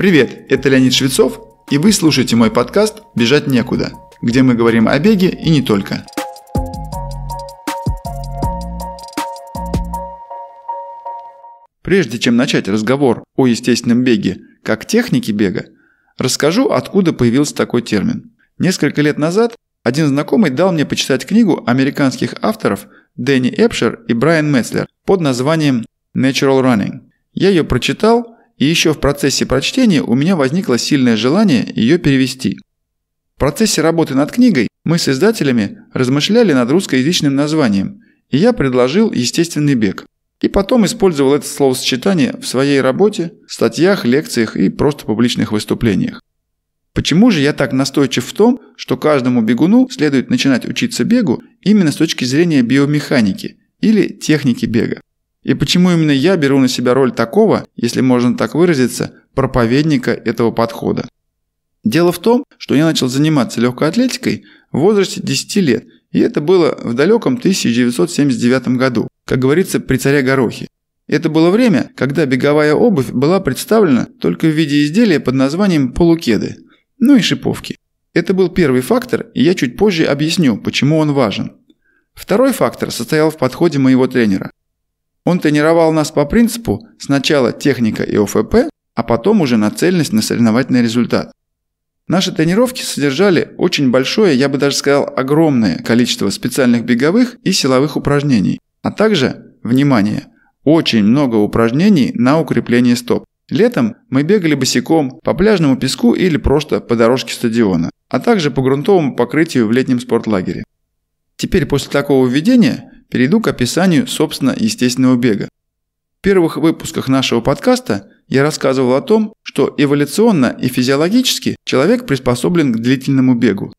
Привет, это Леонид Швецов, и вы слушаете мой подкаст «Бежать некуда», где мы говорим о беге и не только. Прежде чем начать разговор о естественном беге как технике бега, расскажу, откуда появился такой термин. Несколько лет назад один знакомый дал мне почитать книгу американских авторов Дэнни Эпшер и Брайан Метцлер под названием Natural Running. Я ее прочитал и еще в процессе прочтения у меня возникло сильное желание ее перевести. В процессе работы над книгой мы с издателями размышляли над русскоязычным названием, и я предложил «Естественный бег». И потом использовал это словосочетание в своей работе, статьях, лекциях и просто публичных выступлениях. Почему же я так настойчив в том, что каждому бегуну следует начинать учиться бегу именно с точки зрения биомеханики или техники бега? И почему именно я беру на себя роль такого, если можно так выразиться, проповедника этого подхода? Дело в том, что я начал заниматься легкой атлетикой в возрасте 10 лет, и это было в далеком 1979 году, как говорится, при царе Горохе. Это было время, когда беговая обувь была представлена только в виде изделия под названием полукеды, ну и шиповки. Это был первый фактор, и я чуть позже объясню, почему он важен. Второй фактор состоял в подходе моего тренера. Он тренировал нас по принципу сначала техника и ОФП, а потом уже нацеленность на соревновательный результат. Наши тренировки содержали очень большое, я бы даже сказал, огромное количество специальных беговых и силовых упражнений, а также, внимание, очень много упражнений на укрепление стоп. Летом мы бегали босиком по пляжному песку или просто по дорожке стадиона, а также по грунтовому покрытию в летнем спортлагере. Теперь после такого введения перейду к описанию, собственно, естественного бега. В первых выпусках нашего подкаста я рассказывал о том, что эволюционно и физиологически человек приспособлен к длительному бегу.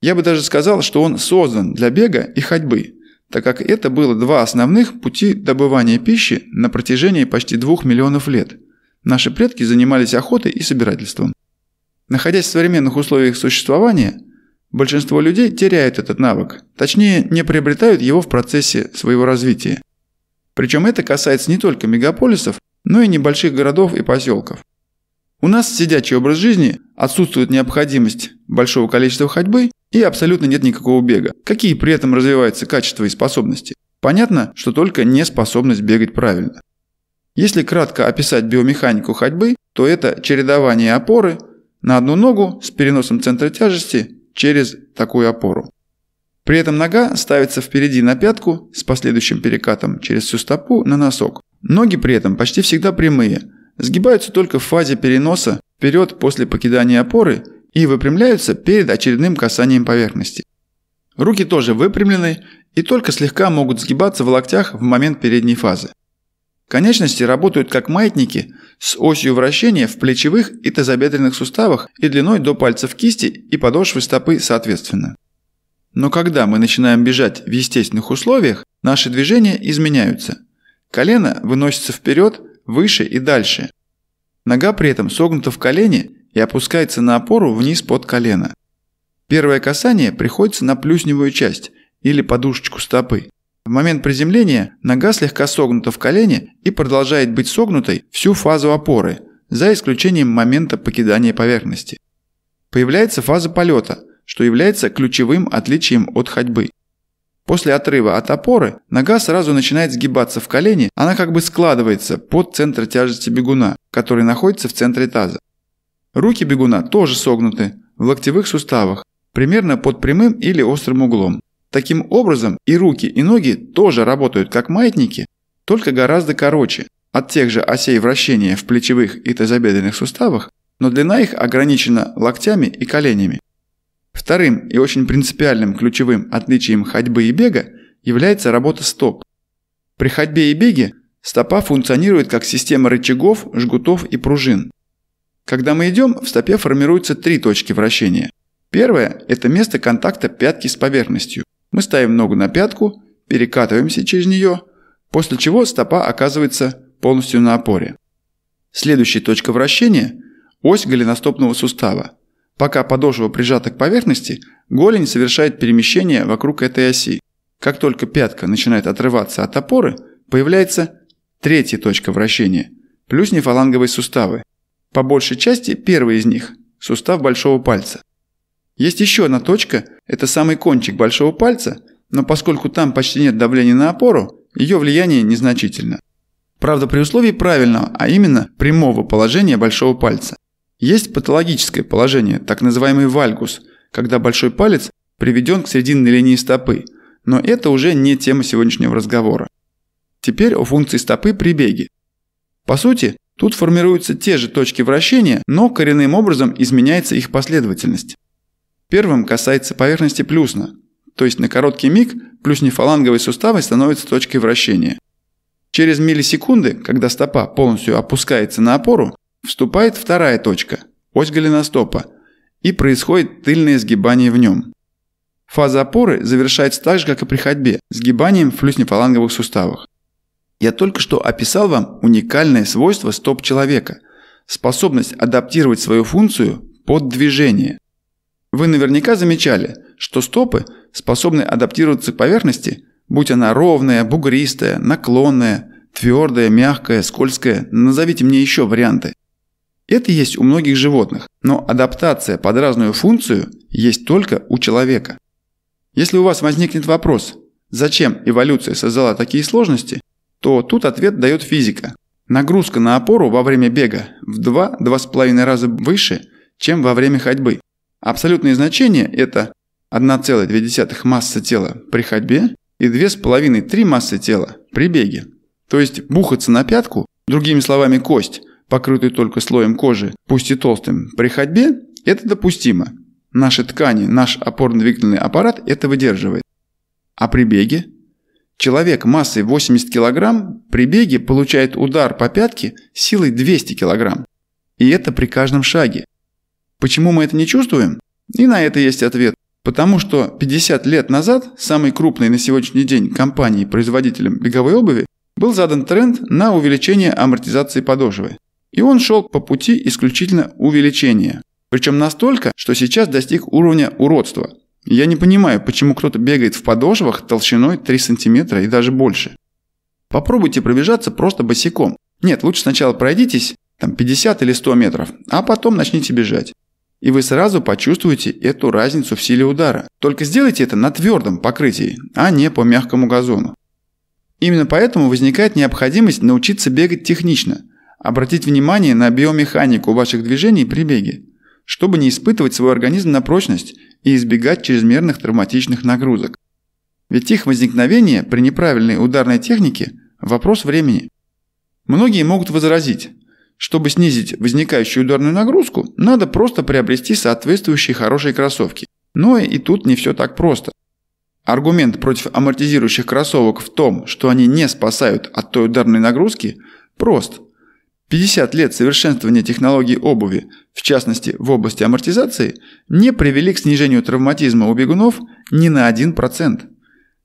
Я бы даже сказал, что он создан для бега и ходьбы, так как это было два основных пути добывания пищи на протяжении почти двух миллионов лет. Наши предки занимались охотой и собирательством. Находясь в современных условиях существования – Большинство людей теряют этот навык, точнее не приобретают его в процессе своего развития. Причем это касается не только мегаполисов, но и небольших городов и поселков. У нас сидячий образ жизни, отсутствует необходимость большого количества ходьбы и абсолютно нет никакого бега. Какие при этом развиваются качества и способности? Понятно, что только неспособность бегать правильно. Если кратко описать биомеханику ходьбы, то это чередование опоры на одну ногу с переносом центра тяжести через такую опору. При этом нога ставится впереди на пятку с последующим перекатом через всю стопу на носок. Ноги при этом почти всегда прямые, сгибаются только в фазе переноса вперед после покидания опоры и выпрямляются перед очередным касанием поверхности. Руки тоже выпрямлены и только слегка могут сгибаться в локтях в момент передней фазы. Конечности работают как маятники, с осью вращения в плечевых и тазобедренных суставах и длиной до пальцев кисти и подошвы стопы соответственно. Но когда мы начинаем бежать в естественных условиях, наши движения изменяются. Колено выносится вперед, выше и дальше. Нога при этом согнута в колене и опускается на опору вниз под колено. Первое касание приходится на плюсневую часть или подушечку стопы. В момент приземления нога слегка согнута в колене и продолжает быть согнутой всю фазу опоры, за исключением момента покидания поверхности. Появляется фаза полета, что является ключевым отличием от ходьбы. После отрыва от опоры нога сразу начинает сгибаться в колени, она как бы складывается под центр тяжести бегуна, который находится в центре таза. Руки бегуна тоже согнуты в локтевых суставах, примерно под прямым или острым углом. Таким образом, и руки, и ноги тоже работают как маятники, только гораздо короче. От тех же осей вращения в плечевых и тазобедренных суставах, но длина их ограничена локтями и коленями. Вторым и очень принципиальным ключевым отличием ходьбы и бега является работа стоп. При ходьбе и беге стопа функционирует как система рычагов, жгутов и пружин. Когда мы идем, в стопе формируются три точки вращения. Первое – это место контакта пятки с поверхностью. Мы ставим ногу на пятку, перекатываемся через нее, после чего стопа оказывается полностью на опоре. Следующая точка вращения – ось голеностопного сустава. Пока подошва прижата к поверхности, голень совершает перемещение вокруг этой оси. Как только пятка начинает отрываться от опоры, появляется третья точка вращения, плюс нефаланговые суставы. По большей части первый из них – сустав большого пальца. Есть еще одна точка, это самый кончик большого пальца, но поскольку там почти нет давления на опору, ее влияние незначительно. Правда, при условии правильного, а именно прямого положения большого пальца. Есть патологическое положение, так называемый вальгус, когда большой палец приведен к серединной линии стопы, но это уже не тема сегодняшнего разговора. Теперь о функции стопы при беге. По сути, тут формируются те же точки вращения, но коренным образом изменяется их последовательность. Первым касается поверхности плюсна, то есть на короткий миг плюснефаланговые суставы становятся точкой вращения. Через миллисекунды, когда стопа полностью опускается на опору, вступает вторая точка – ось голеностопа, и происходит тыльное сгибание в нем. Фаза опоры завершается так же, как и при ходьбе, сгибанием в плюснефаланговых суставах. Я только что описал вам уникальное свойство стоп человека – способность адаптировать свою функцию под движение. Вы наверняка замечали, что стопы способны адаптироваться к поверхности, будь она ровная, бугристая, наклонная, твердая, мягкая, скользкая, назовите мне еще варианты. Это есть у многих животных, но адаптация под разную функцию есть только у человека. Если у вас возникнет вопрос, зачем эволюция создала такие сложности, то тут ответ дает физика. Нагрузка на опору во время бега в 2-2,5 раза выше, чем во время ходьбы. Абсолютные значения – это 1,2 массы тела при ходьбе и 2,5-3 массы тела при беге. То есть бухаться на пятку, другими словами кость, покрытую только слоем кожи, пусть и толстым, при ходьбе – это допустимо. Наши ткани, наш опорно-двигательный аппарат это выдерживает. А при беге? Человек массой 80 кг при беге получает удар по пятке силой 200 кг. И это при каждом шаге. Почему мы это не чувствуем? И на это есть ответ. Потому что 50 лет назад самой крупной на сегодняшний день компанией-производителем беговой обуви был задан тренд на увеличение амортизации подошвы. И он шел по пути исключительно увеличения. Причем настолько, что сейчас достиг уровня уродства. Я не понимаю, почему кто-то бегает в подошвах толщиной 3 см и даже больше. Попробуйте пробежаться просто босиком. Нет, лучше сначала пройдитесь там 50 или 100 метров, а потом начните бежать и вы сразу почувствуете эту разницу в силе удара. Только сделайте это на твердом покрытии, а не по мягкому газону. Именно поэтому возникает необходимость научиться бегать технично, обратить внимание на биомеханику ваших движений при беге, чтобы не испытывать свой организм на прочность и избегать чрезмерных травматичных нагрузок. Ведь их возникновение при неправильной ударной технике – вопрос времени. Многие могут возразить, чтобы снизить возникающую ударную нагрузку, надо просто приобрести соответствующие хорошие кроссовки. Но и тут не все так просто. Аргумент против амортизирующих кроссовок в том, что они не спасают от той ударной нагрузки, прост. 50 лет совершенствования технологий обуви, в частности в области амортизации, не привели к снижению травматизма у бегунов ни на 1%.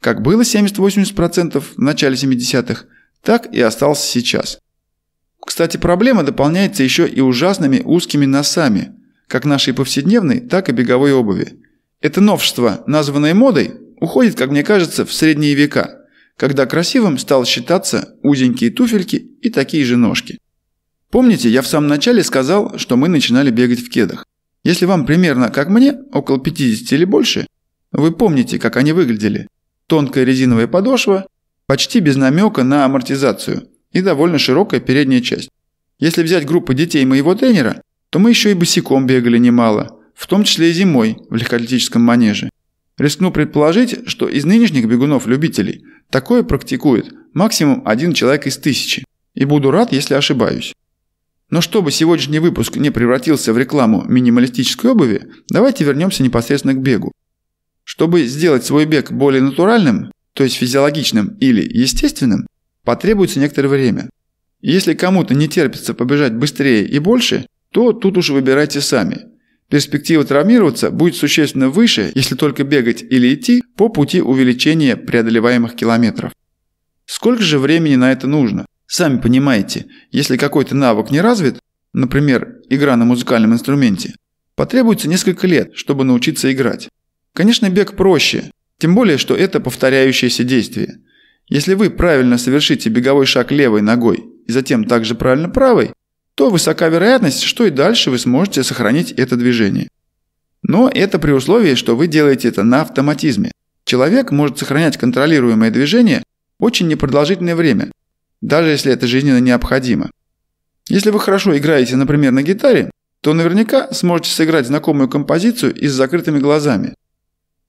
Как было 70-80% в начале 70-х, так и осталось сейчас. Кстати, проблема дополняется еще и ужасными узкими носами, как нашей повседневной, так и беговой обуви. Это новшество, названное модой, уходит, как мне кажется, в средние века, когда красивым стал считаться узенькие туфельки и такие же ножки. Помните, я в самом начале сказал, что мы начинали бегать в кедах. Если вам примерно, как мне, около 50 или больше, вы помните, как они выглядели. Тонкая резиновая подошва, почти без намека на амортизацию – и довольно широкая передняя часть. Если взять группу детей моего тренера, то мы еще и босиком бегали немало, в том числе и зимой в легкоатлетическом манеже. Рискну предположить, что из нынешних бегунов-любителей такое практикует максимум один человек из тысячи, и буду рад, если ошибаюсь. Но чтобы сегодняшний выпуск не превратился в рекламу минималистической обуви, давайте вернемся непосредственно к бегу. Чтобы сделать свой бег более натуральным, то есть физиологичным или естественным, потребуется некоторое время. Если кому-то не терпится побежать быстрее и больше, то тут уж выбирайте сами. Перспектива травмироваться будет существенно выше, если только бегать или идти по пути увеличения преодолеваемых километров. Сколько же времени на это нужно? Сами понимаете, если какой-то навык не развит, например, игра на музыкальном инструменте, потребуется несколько лет, чтобы научиться играть. Конечно, бег проще, тем более, что это повторяющееся действие – если вы правильно совершите беговой шаг левой ногой и затем также правильно правой, то высока вероятность, что и дальше вы сможете сохранить это движение. Но это при условии, что вы делаете это на автоматизме. Человек может сохранять контролируемое движение очень непродолжительное время, даже если это жизненно необходимо. Если вы хорошо играете, например, на гитаре, то наверняка сможете сыграть знакомую композицию и с закрытыми глазами,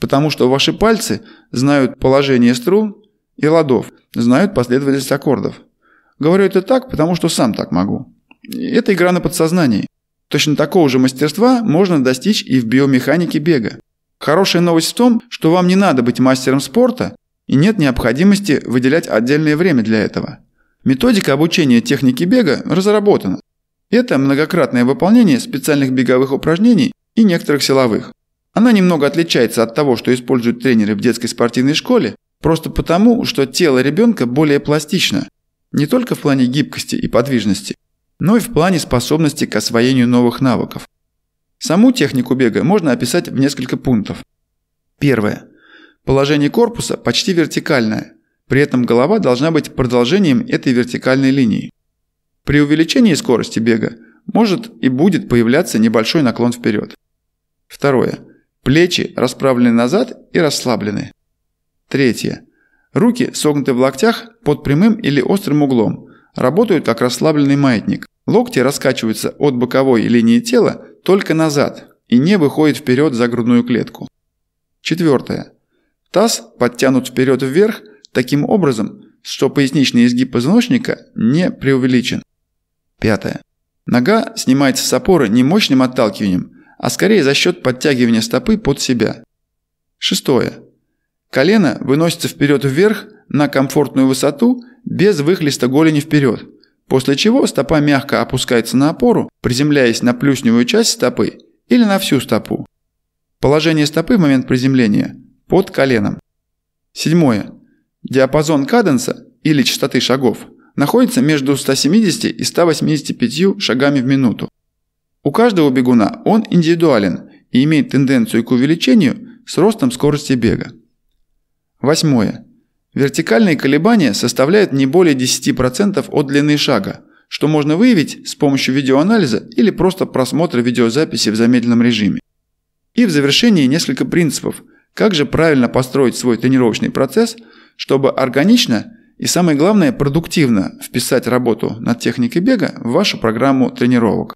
потому что ваши пальцы знают положение струн, и ладов, знают последовательность аккордов. Говорю это так, потому что сам так могу. Это игра на подсознании. Точно такого же мастерства можно достичь и в биомеханике бега. Хорошая новость в том, что вам не надо быть мастером спорта и нет необходимости выделять отдельное время для этого. Методика обучения техники бега разработана. Это многократное выполнение специальных беговых упражнений и некоторых силовых. Она немного отличается от того, что используют тренеры в детской спортивной школе, Просто потому, что тело ребенка более пластично, не только в плане гибкости и подвижности, но и в плане способности к освоению новых навыков. Саму технику бега можно описать в несколько пунктов. Первое. Положение корпуса почти вертикальное, при этом голова должна быть продолжением этой вертикальной линии. При увеличении скорости бега может и будет появляться небольшой наклон вперед. Второе. Плечи расправлены назад и расслаблены. Третье. Руки согнуты в локтях под прямым или острым углом, работают как расслабленный маятник. Локти раскачиваются от боковой линии тела только назад и не выходят вперед за грудную клетку. Четвертое. Таз подтянут вперед вверх таким образом, что поясничный изгиб позвоночника не преувеличен. Пятое. Нога снимается с опоры не мощным отталкиванием, а скорее за счет подтягивания стопы под себя. Шестое. Колено выносится вперед вверх на комфортную высоту без выхлеста голени вперед, после чего стопа мягко опускается на опору, приземляясь на плюсневую часть стопы или на всю стопу. Положение стопы в момент приземления под коленом. Седьмое. Диапазон каденса или частоты шагов находится между 170 и 185 шагами в минуту. У каждого бегуна он индивидуален и имеет тенденцию к увеличению с ростом скорости бега. Восьмое. Вертикальные колебания составляют не более 10% от длины шага, что можно выявить с помощью видеоанализа или просто просмотра видеозаписи в замедленном режиме. И в завершении несколько принципов, как же правильно построить свой тренировочный процесс, чтобы органично и самое главное продуктивно вписать работу над техникой бега в вашу программу тренировок.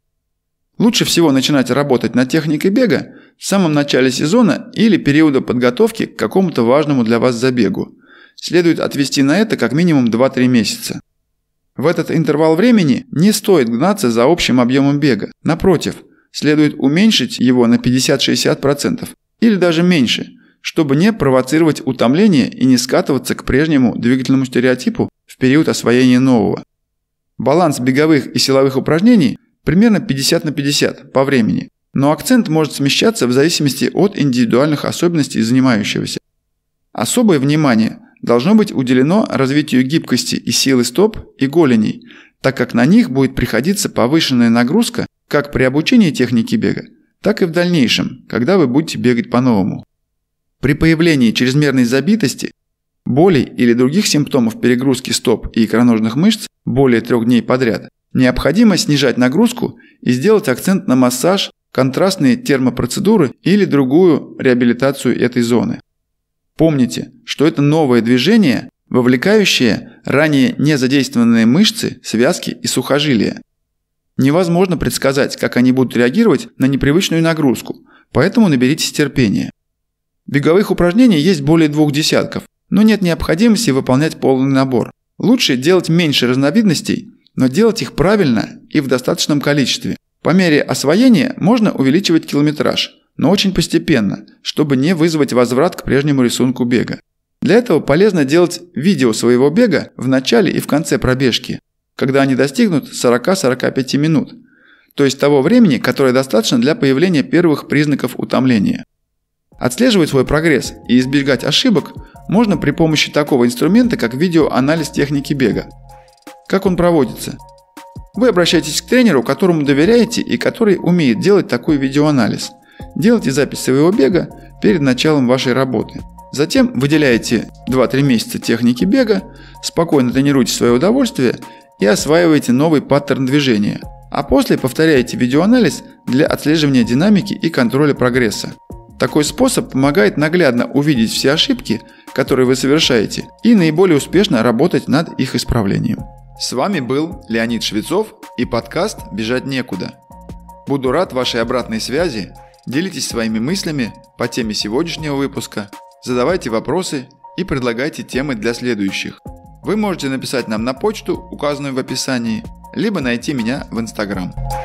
Лучше всего начинать работать над техникой бега в самом начале сезона или периода подготовки к какому-то важному для вас забегу. Следует отвести на это как минимум 2-3 месяца. В этот интервал времени не стоит гнаться за общим объемом бега. Напротив, следует уменьшить его на 50-60% или даже меньше, чтобы не провоцировать утомление и не скатываться к прежнему двигательному стереотипу в период освоения нового. Баланс беговых и силовых упражнений примерно 50 на 50 по времени. Но акцент может смещаться в зависимости от индивидуальных особенностей занимающегося. Особое внимание должно быть уделено развитию гибкости и силы стоп и голеней, так как на них будет приходиться повышенная нагрузка как при обучении техники бега, так и в дальнейшем, когда вы будете бегать по-новому. При появлении чрезмерной забитости, болей или других симптомов перегрузки стоп и икроножных мышц более трех дней подряд, необходимо снижать нагрузку и сделать акцент на массаж, контрастные термопроцедуры или другую реабилитацию этой зоны. Помните, что это новое движение, вовлекающее ранее не задействованные мышцы, связки и сухожилия. Невозможно предсказать, как они будут реагировать на непривычную нагрузку, поэтому наберитесь терпения. Беговых упражнений есть более двух десятков, но нет необходимости выполнять полный набор. Лучше делать меньше разновидностей, но делать их правильно и в достаточном количестве. По мере освоения можно увеличивать километраж, но очень постепенно, чтобы не вызвать возврат к прежнему рисунку бега. Для этого полезно делать видео своего бега в начале и в конце пробежки, когда они достигнут 40-45 минут, то есть того времени, которое достаточно для появления первых признаков утомления. Отслеживать свой прогресс и избегать ошибок можно при помощи такого инструмента, как видеоанализ техники бега. Как он проводится? Вы обращаетесь к тренеру, которому доверяете и который умеет делать такой видеоанализ. Делайте запись своего бега перед началом вашей работы. Затем выделяете 2-3 месяца техники бега, спокойно тренируйте свое удовольствие и осваиваете новый паттерн движения. А после повторяете видеоанализ для отслеживания динамики и контроля прогресса. Такой способ помогает наглядно увидеть все ошибки, которые вы совершаете, и наиболее успешно работать над их исправлением. С вами был Леонид Швецов и подкаст «Бежать некуда». Буду рад вашей обратной связи, делитесь своими мыслями по теме сегодняшнего выпуска, задавайте вопросы и предлагайте темы для следующих. Вы можете написать нам на почту, указанную в описании, либо найти меня в Инстаграм. Instagram.